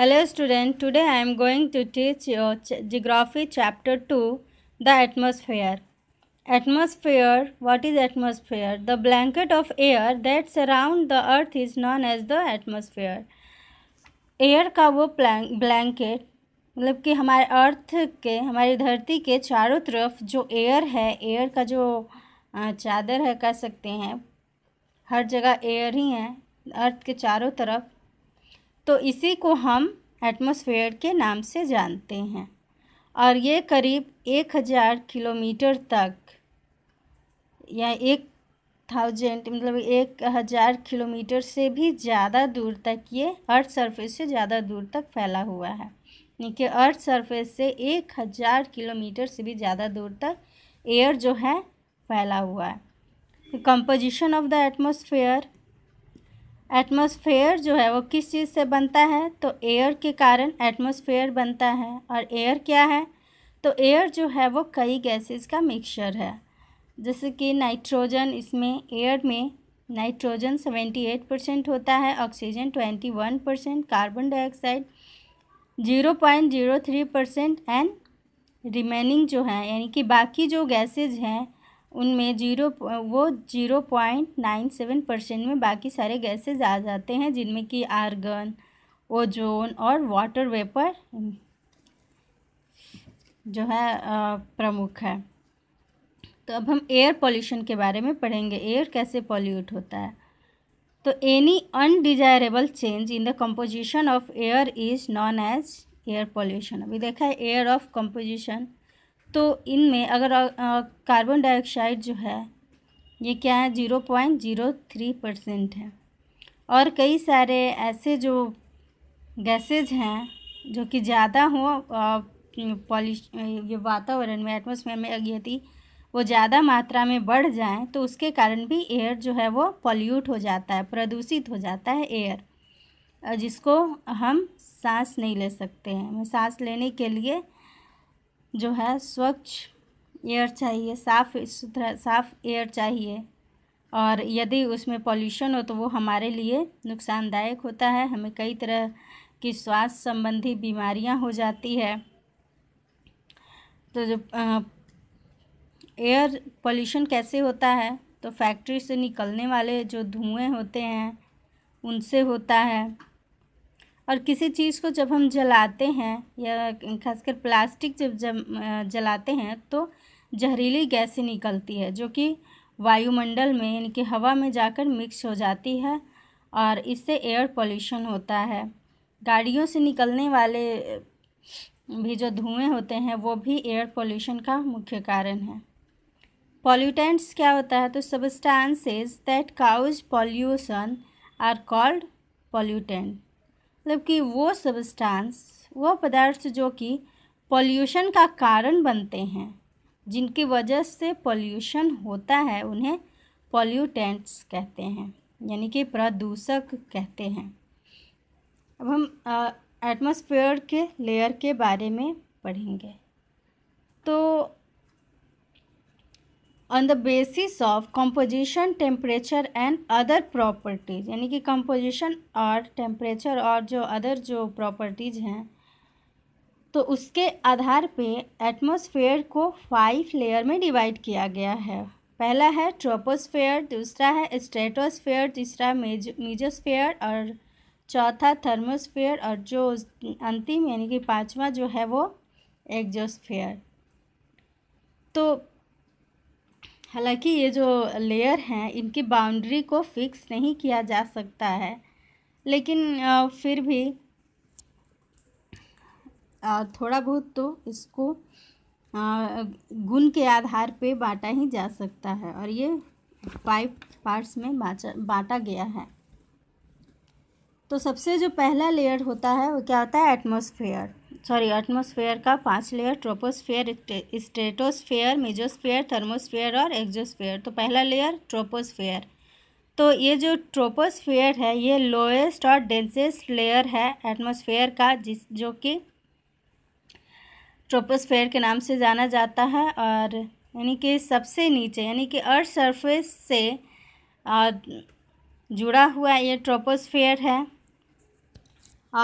Hello student, today I am going to teach you Geography chapter 2, the atmosphere. Atmosphere, what is atmosphere? The blanket of air that surround the earth is known as the atmosphere. Air का वो blanket मतलब कि हमारे अर्थ के हमारी धरती के चारों तरफ जो एयर है एयर का जो चादर है कह सकते हैं हर जगह एयर ही है अर्थ के चारों तरफ तो इसी को हम एटमॉस्फेयर के नाम से जानते हैं और ये करीब एक हज़ार किलोमीटर तक या एक थाउजेंड मतलब एक हज़ार किलोमीटर से भी ज़्यादा दूर तक ये अर्थ सरफेस से ज़्यादा दूर तक फैला हुआ है यानी कि अर्थ सरफेस से एक हज़ार किलोमीटर से भी ज़्यादा दूर तक एयर जो है फैला हुआ है composition of the atmosphere atmosphere जो है वो किस चीज़ से बनता है तो एयर के कारण एटमॉस्फेयर बनता है और एयर क्या है तो एयर जो है वो कई गैसेस का मिक्सचर है जैसे कि नाइट्रोजन इसमें एयर में नाइट्रोजन सेवेंटी एट परसेंट होता है oxygen twenty one percent carbon dioxide zero point zero three percent and remaining जो है यानी कि बाकी जो गैसेज हैं उनमें जीरो वो zero point nine seven percent में बाकी सारे गैसेज आ जाते हैं जिनमें कि आर्गन ओजोन और वाटर वेपर जो है प्रमुख है तो अब हम एयर पॉल्यूशन के बारे में पढ़ेंगे एयर कैसे पॉल्यूट होता है तो any undesirable change in the composition of air is known as air pollution अभी देखा है एयर ऑफ कंपोजिशन तो इनमें अगर कार्बन डाइऑक्साइड जो है ये क्या है zero point zero three percent है और कई सारे ऐसे जो गैसेज हैं जो कि ज़्यादा हो पॉलिश ये वातावरण में एटमोसफेयर में यदि वो ज़्यादा मात्रा में बढ़ जाएं तो उसके कारण भी एयर जो है वो पॉल्यूट हो जाता है प्रदूषित हो जाता है एयर जिसको हम सांस नहीं ले सकते हैं सांस लेने के लिए जो है स्वच्छ एयर चाहिए साफ़ सुथरा साफ़ एयर चाहिए और यदि उसमें पॉल्यूशन हो तो वो हमारे लिए नुकसानदायक होता है हमें कई तरह की स्वास्थ्य संबंधी बीमारियां हो जाती है तो जो एयर पॉल्यूशन कैसे होता है तो फैक्ट्री से निकलने वाले जो धुएँ होते हैं उनसे होता है और किसी चीज़ को जब हम जलाते हैं या खासकर प्लास्टिक जब जब जलाते हैं तो जहरीली गैसें निकलती है जो कि वायुमंडल में यानी कि हवा में जाकर मिक्स हो जाती है और इससे एयर पोल्यूशन होता है गाड़ियों से निकलने वाले भी जो धुएं होते हैं वो भी एयर पोल्यूशन का मुख्य कारण है पॉल्यूटेंट्स क्या होता है तो substances that cause pollution are called pollutant मतलब कि वो सब्सटेंस वो पदार्थ जो कि पॉल्यूशन का कारण बनते हैं जिनकी वजह से पॉल्यूशन होता है उन्हें पॉल्यूटेंट्स कहते हैं यानी कि प्रदूषक कहते हैं अब हम एटमॉस्फेयर के लेयर के बारे में पढ़ेंगे तो on the basis of composition temperature and other properties यानी कि कंपोजिशन और टेम्परेचर और जो अदर जो प्रॉपर्टीज हैं तो उसके आधार पे एटमॉस्फेयर को फाइव लेयर में डिवाइड किया गया है पहला है ट्रोपोस्फेयर दूसरा है स्ट्रेटोस्फेयर तीसरा मेज मीजोस्फेयर और चौथा थर्मोस्फेयर और जो अंतिम यानी कि पांचवा जो है वो एग्जोस्फेयर तो हालांकि ये जो लेयर हैं इनकी बाउंड्री को फिक्स नहीं किया जा सकता है लेकिन फिर भी थोड़ा बहुत तो इसको गुण के आधार पे बांटा ही जा सकता है और ये फाइव पार्ट्स में बाँचा बाँटा गया है तो सबसे जो पहला लेयर होता है वो क्या होता है एटमॉस्फेयर सॉरी एटमोसफेयर का पांच layer troposphere stratosphere mesosphere thermosphere और एक्जोस्फेयर तो पहला लेयर ट्रोपोस्फेयर तो ये जो ट्रोपोस्फेयर है ये लोएस्ट और डेंसेस्ट लेयर है एटमोसफेयर का जिस जो कि ट्रोपोस्फेयर के नाम से जाना जाता है और यानी कि सबसे नीचे यानी कि अर्थ सरफेस से जुड़ा हुआ ये ट्रोपोस्फेयर है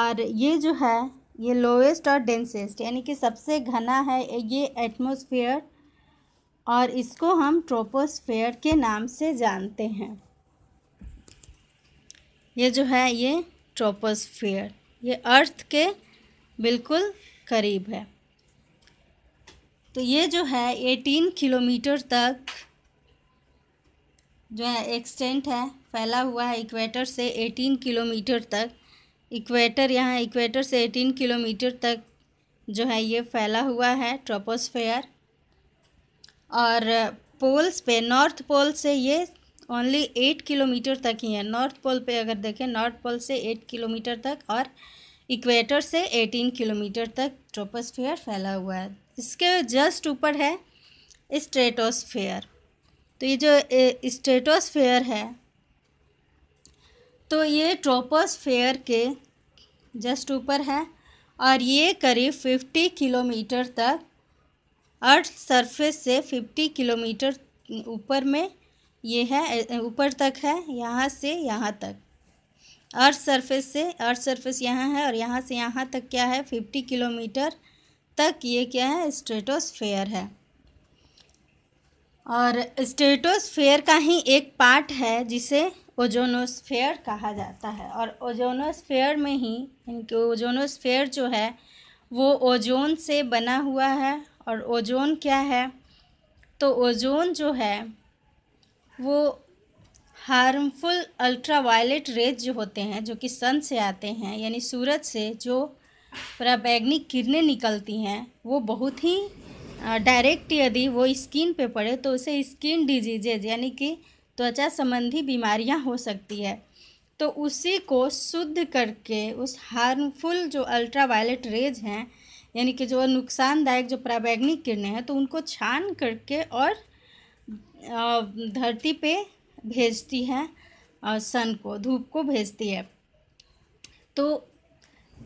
और ये जो है ये लोएस्ट और डेंसेस्ट यानी कि सबसे घना है ये एटमोसफियर और इसको हम ट्रोपोस्फेयर के नाम से जानते हैं ये जो है ये ट्रोपोस्फेयर ये अर्थ के बिल्कुल करीब है तो ये जो है एटीन किलोमीटर तक जो है एक्सटेंट है फैला हुआ है इक्वेटर से एटीन किलोमीटर तक इक्वेटर यहाँ इक्वेटर से एटीन किलोमीटर तक जो है ये फैला हुआ है ट्रोपोस्फेयर और पोल्स पे नॉर्थ पोल से ये ओनली एट किलोमीटर तक ही है नॉर्थ पोल पे अगर देखें नॉर्थ पोल से एट किलोमीटर तक और इक्वेटर से एटीन किलोमीटर तक ट्रोपोस्फेयर फैला हुआ है इसके जस्ट ऊपर है स्ट्रेटोस्फेयर तो ये जो स्ट्रेटोस्फेयर है तो ये ट्रोपोस फेयर के जस्ट ऊपर है और ये करीब 50 किलोमीटर तक अर्थ सरफेस से 50 किलोमीटर ऊपर में ये है ऊपर तक है यहाँ से यहाँ तक अर्थ सरफेस से अर्थ सरफेस यहाँ है और यहाँ से यहाँ तक क्या है 50 किलोमीटर तक ये क्या है स्ट्रेटोस्फेयर है और स्ट्रेटोस्फेयर का ही एक पार्ट है जिसे ओजोनोस्फेयर कहा जाता है और ओजोनोस्फेयर में ही इनके ओजोनोस्फेयर जो है वो ओजोन से बना हुआ है और ओजोन क्या है तो ओजोन जो है वो हार्मफुल अल्ट्रावायलेट रेज जो होते हैं जो कि सन से आते हैं यानी सूरज से जो प्रबैग्निक किरणें निकलती हैं वो बहुत ही डायरेक्ट यदि वो स्किन पे पड़े तो उसे स्किन डिजीजेज यानी कि त्वचा संबंधी बीमारियां हो सकती है तो उसी को शुद्ध करके उस हार्मफुल जो अल्ट्रावायलेट रेज हैं यानी कि जो नुकसानदायक जो प्रावैग्निक किरणें हैं तो उनको छान करके और धरती पे भेजती है सन को धूप को भेजती है तो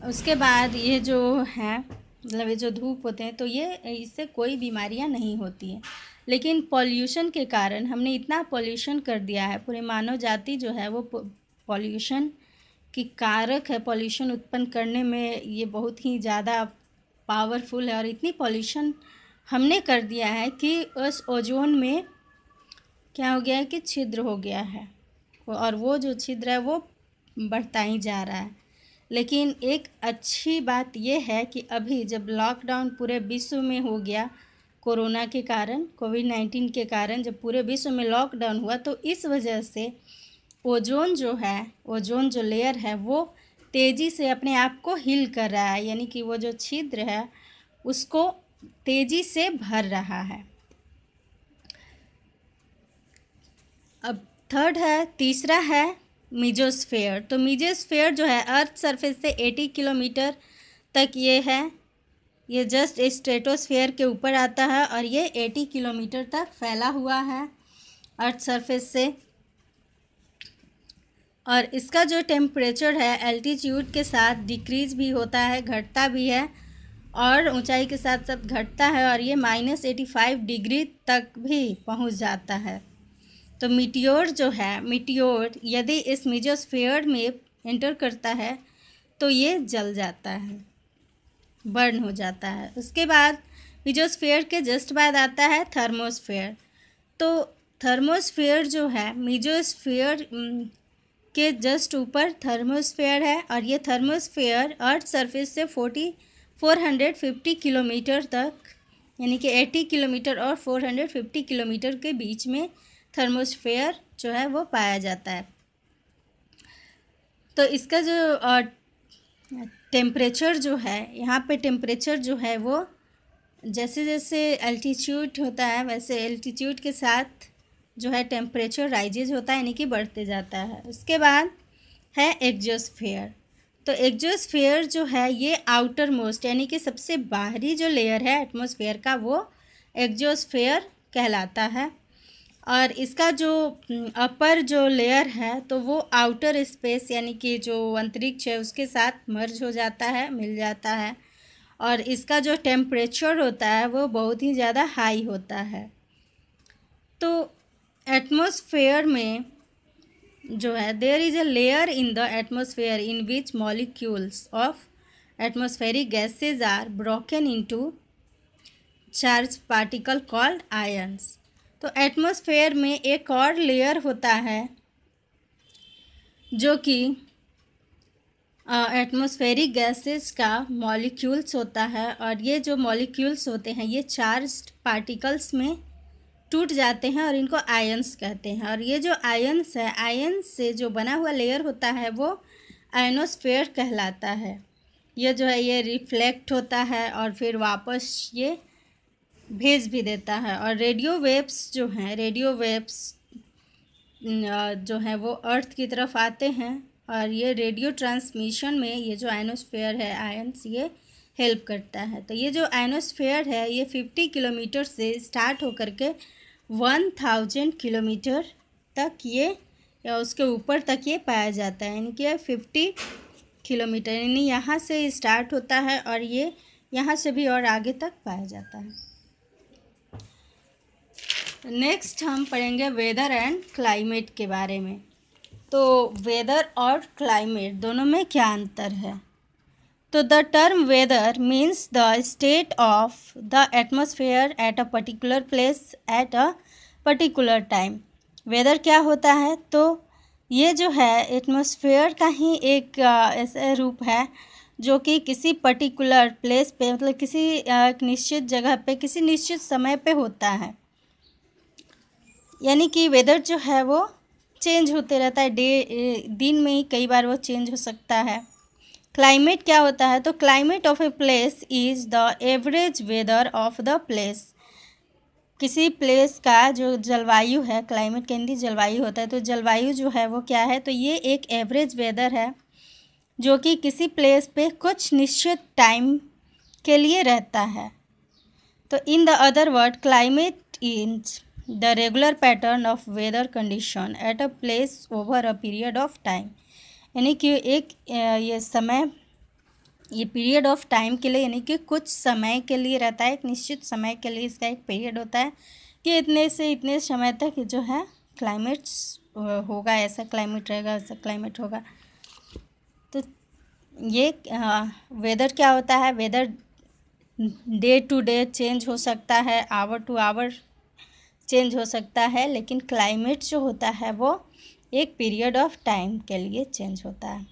उसके बाद ये जो है मतलब ये जो धूप होते हैं तो ये इससे कोई बीमारियां नहीं होती हैं लेकिन पॉल्यूशन के कारण हमने इतना पॉल्यूशन कर दिया है पूरे मानव जाति जो है वो पॉल्यूशन की कारक है पॉल्यूशन उत्पन्न करने में ये बहुत ही ज़्यादा पावरफुल है और इतनी पॉल्यूशन हमने कर दिया है कि उस ओजोन में क्या हो गया है कि छिद्र हो गया है और वो जो छिद्र है वो बढ़ता ही जा रहा है लेकिन एक अच्छी बात यह है कि अभी जब लॉकडाउन पूरे विश्व में हो गया कोरोना के कारण कोविड नाइन्टीन के कारण जब पूरे विश्व में लॉकडाउन हुआ तो इस वजह से ओजोन जो है ओजोन जो लेयर है वो तेज़ी से अपने आप को हिल कर रहा है यानी कि वो जो छिद्र है उसको तेज़ी से भर रहा है अब थर्ड है तीसरा है मिजोस्फेयर तो मिजोस्फेयर जो है अर्थ सरफेस से 80 किलोमीटर तक ये है ये जस्ट स्ट्रेटोस्फेयर के ऊपर आता है और ये एटी किलोमीटर तक फैला हुआ है अर्थ सरफेस से और इसका जो टेम्परेचर है एल्टीट्यूड के साथ डिक्रीज भी होता है घटता भी है और ऊंचाई के साथ साथ घटता है और ये माइनस एटी फाइव डिग्री तक भी पहुंच जाता है तो मिटियोर जो है मिटियोर यदि इस मिजोस्फेयर में एंटर करता है तो ये जल जाता है बर्न हो जाता है उसके बाद मीजोस्फेयर के जस्ट बाद आता है थर्मोस्फेयर तो थर्मोस्फेयर जो है मीजोस्फेयर के जस्ट ऊपर थर्मोस्फेयर है और ये थर्मोस्फेयर अर्थ सरफेस से forty four hundred fifty kilometre तक यानी कि एट्टी किलोमीटर और फोर हंड्रेड फिफ्टी किलोमीटर के बीच में थर्मोस्फेयर जो है वो पाया जाता है तो इसका जो टेम्परेचर जो है यहाँ पे टेम्परेचर जो है वो जैसे जैसे एल्टीट्यूड होता है वैसे एल्टीट्यूड के साथ जो है टेम्परेचर राइजेज होता है यानी कि बढ़ते जाता है उसके बाद है एग्जोस्फेयर तो एग्जोस्फेयर जो है ये आउटर मोस्ट यानी कि सबसे बाहरी जो लेयर है एटमोसफेयर का वो एग्जोस्फेयर कहलाता है और इसका जो अपर जो लेयर है तो वो आउटर स्पेस यानी कि जो अंतरिक्ष है उसके साथ मर्ज हो जाता है मिल जाता है और इसका जो टेम्परेचर होता है वो बहुत ही ज़्यादा हाई होता है तो एटमोसफेयर में जो है there is a layer in the atmosphere in which molecules of atmospheric gases are broken into charge particle called ions तो एटमॉस्फेयर में एक और लेयर होता है जो कि एटमॉस्फेरिक गैसेस का मॉलिक्यूल्स होता है और ये जो मॉलिक्यूल्स होते हैं ये चार्ज पार्टिकल्स में टूट जाते हैं और इनको आयंस कहते हैं और ये जो आयंस है आयंस से जो बना हुआ लेयर होता है वो आयनोस्फेयर कहलाता है ये जो है ये रिफ्लेक्ट होता है और फिर वापस ये भेज भी देता है और रेडियो वेव्स जो हैं रेडियो वेव्स जो हैं वो अर्थ की तरफ आते हैं और ये रेडियो ट्रांसमिशन में ये जो आइनोस्फेयर है आयन्स ये हेल्प करता है तो ये जो आइनोस्फेयर है ये फिफ्टी किलोमीटर से स्टार्ट होकर के वन थाउजेंड किलोमीटर तक ये या उसके ऊपर तक ये पाया जाता है यानी कि फिफ्टी किलोमीटर यानी यहाँ से स्टार्ट होता है और ये यहाँ से भी और आगे तक पाया जाता है नेक्स्ट हम पढ़ेंगे वेदर एंड क्लाइमेट के बारे में तो वेदर और क्लाइमेट दोनों में क्या अंतर है तो the term weather means the state of the atmosphere at a particular place at a particular time weather क्या होता है तो ये जो है एटमोसफेयर का ही एक ऐसा रूप है जो कि किसी पर्टिकुलर प्लेस पे मतलब किसी निश्चित जगह पे किसी निश्चित समय पे होता है यानी कि वेदर जो है वो चेंज होते रहता है डे दिन में ही कई बार वो चेंज हो सकता है क्लाइमेट क्या होता है तो climate of a place is the average weather of the place किसी प्लेस का जो जलवायु है क्लाइमेट के अंदर जलवायु होता है तो जलवायु जो है वो क्या है तो ये एक एवरेज वेदर है जो कि किसी प्लेस पे कुछ निश्चित टाइम के लिए रहता है तो in the other word climate is the regular pattern of weather condition at a place over a period of time यानी कि एक ये समय ये पीरियड ऑफ टाइम के लिए यानी कि कुछ समय के लिए रहता है एक निश्चित समय के लिए इसका एक पीरियड होता है कि इतने से इतने समय तक जो है क्लाइमेट्स होगा ऐसा क्लाइमेट रहेगा ऐसा क्लाइमेट होगा तो ये वेदर क्या होता है weather day to day change हो सकता है आवर टू आवर चेंज हो सकता है लेकिन क्लाइमेट जो होता है वो एक पीरियड ऑफ टाइम के लिए चेंज होता है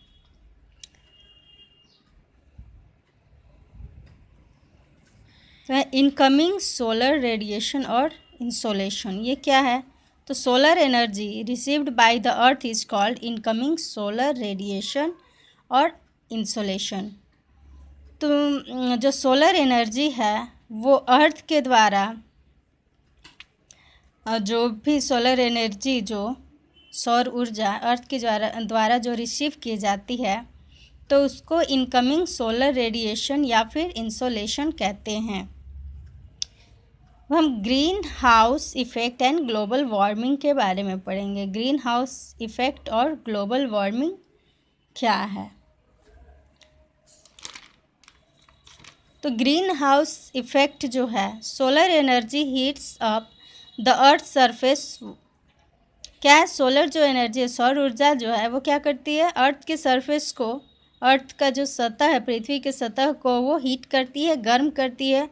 तो इनकमिंग सोलर रेडिएशन और इंसोलेशन ये क्या है तो solar energy received by the earth is called incoming solar radiation और इंसोलेशन तो जो सोलर एनर्जी है वो अर्थ के द्वारा जो भी सोलर एनर्जी जो सौर ऊर्जा अर्थ के द्वारा द्वारा जो रिसीव की जाती है तो उसको इनकमिंग सोलर रेडिएशन या फिर इंसोलेशन कहते हैं हम greenhouse effect and global warming के बारे में पढ़ेंगे ग्रीन हाउस इफ़ेक्ट और ग्लोबल वार्मिंग क्या है तो ग्रीन हाउस इफ़ेक्ट जो है solar energy heats up the earth surface क्या है सोलर जो एनर्जी है सौर ऊर्जा जो है वो क्या करती है अर्थ के सरफेस को अर्थ का जो सतह है पृथ्वी के सतह को वो हीट करती है गर्म करती है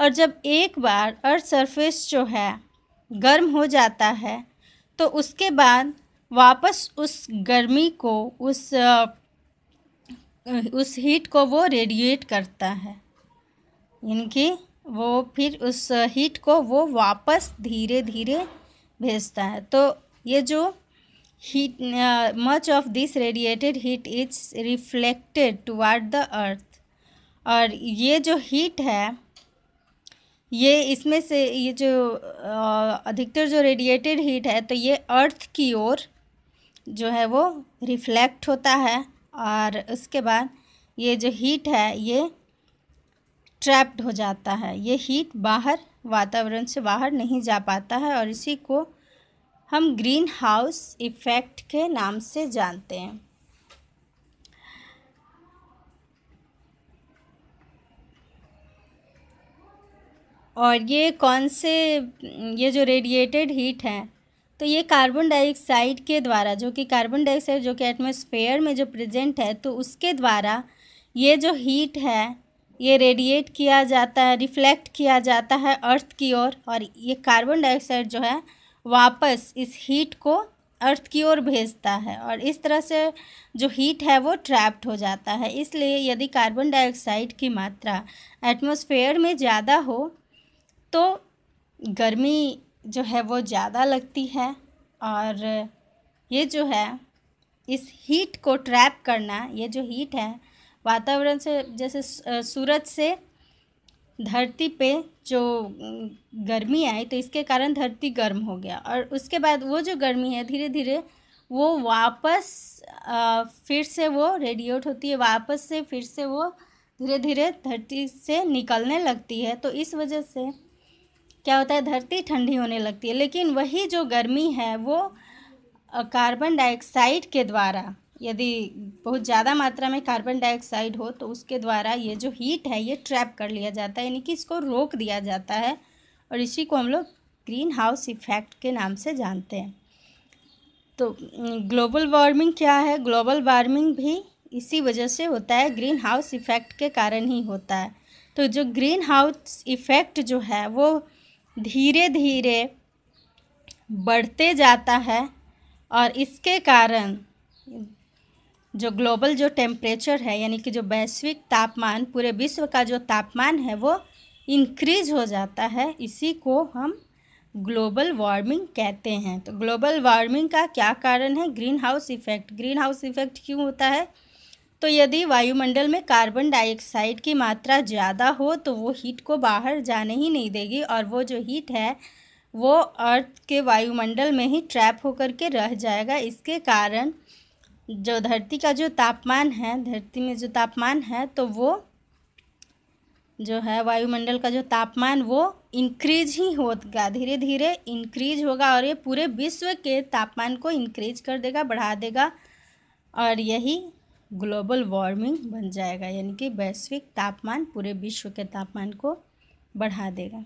और जब एक बार अर्थ सरफेस जो है गर्म हो जाता है तो उसके बाद वापस उस गर्मी को उस उस हीट को वो रेडिएट करता है इनकी वो फिर उस हीट को वो वापस धीरे धीरे भेजता है तो ये जो heat much of this radiated heat is reflected toward the earth और ये जो हीट है ये इसमें से ये जो uh, अधिकतर जो रेडिएटेड हीट है तो ये अर्थ की ओर जो है वो रिफ्लेक्ट होता है और उसके बाद ये जो हीट है ये ट्रैप्ड हो जाता है ये हीट बाहर वातावरण से बाहर नहीं जा पाता है और इसी को हम ग्रीन हाउस इफ़ेक्ट के नाम से जानते हैं और ये कौन से ये जो रेडिएटेड हीट हैं तो ये कार्बन डाइऑक्साइड के द्वारा जो कि कार्बन डाइऑक्साइड जो कि एटमॉस्फेयर में जो प्रेजेंट है तो उसके द्वारा ये जो हीट है ये रेडिएट किया जाता है रिफ्लेक्ट किया जाता है अर्थ की ओर और, और ये कार्बन डाइऑक्साइड जो है वापस इस हीट को अर्थ की ओर भेजता है और इस तरह से जो हीट है वो ट्रैप्ड हो जाता है इसलिए यदि कार्बन डाइऑक्साइड की मात्रा एटमॉस्फेयर में ज़्यादा हो तो गर्मी जो है वो ज़्यादा लगती है और ये जो है इस हीट को ट्रैप करना ये जो हीट है वातावरण से जैसे सूरज से धरती पे जो गर्मी आई तो इसके कारण धरती गर्म हो गया और उसके बाद वो जो गर्मी है धीरे धीरे वो वापस फिर से वो रेडिएट होती है वापस से फिर से वो धीरे धीरे धरती से निकलने लगती है तो इस वजह से क्या होता है धरती ठंडी होने लगती है लेकिन वही जो गर्मी है वो कार्बन डाइऑक्साइड के द्वारा यदि बहुत ज़्यादा मात्रा में कार्बन डाइऑक्साइड हो तो उसके द्वारा ये जो हीट है ये ट्रैप कर लिया जाता है यानी कि इसको रोक दिया जाता है और इसी को हम लोग ग्रीन हाउस इफेक्ट के नाम से जानते हैं तो ग्लोबल वार्मिंग क्या है ग्लोबल वार्मिंग भी इसी वजह से होता है ग्रीन हाउस इफेक्ट के कारण ही होता है तो जो ग्रीन हाउस इफेक्ट जो है वो धीरे धीरे बढ़ते जाता है और इसके कारण जो ग्लोबल जो टेम्परेचर है यानी कि जो वैश्विक तापमान पूरे विश्व का जो तापमान है वो इंक्रीज हो जाता है इसी को हम ग्लोबल वार्मिंग कहते हैं तो ग्लोबल वार्मिंग का क्या कारण है greenhouse effect greenhouse effect क्यों होता है तो यदि वायुमंडल में कार्बन डाइऑक्साइड की मात्रा ज़्यादा हो तो वो हीट को बाहर जाने ही नहीं देगी और वो जो हीट है वो अर्थ के वायुमंडल में ही ट्रैप होकर के रह जाएगा इसके कारण जो धरती का जो तापमान है धरती में जो तापमान है तो वो जो है वायुमंडल का जो तापमान वो इंक्रीज ही होगा धीरे धीरे इंक्रीज होगा और ये पूरे विश्व के तापमान को इंक्रीज कर देगा बढ़ा देगा और यही ग्लोबल वार्मिंग बन जाएगा यानी कि वैश्विक तापमान पूरे विश्व के तापमान को बढ़ा देगा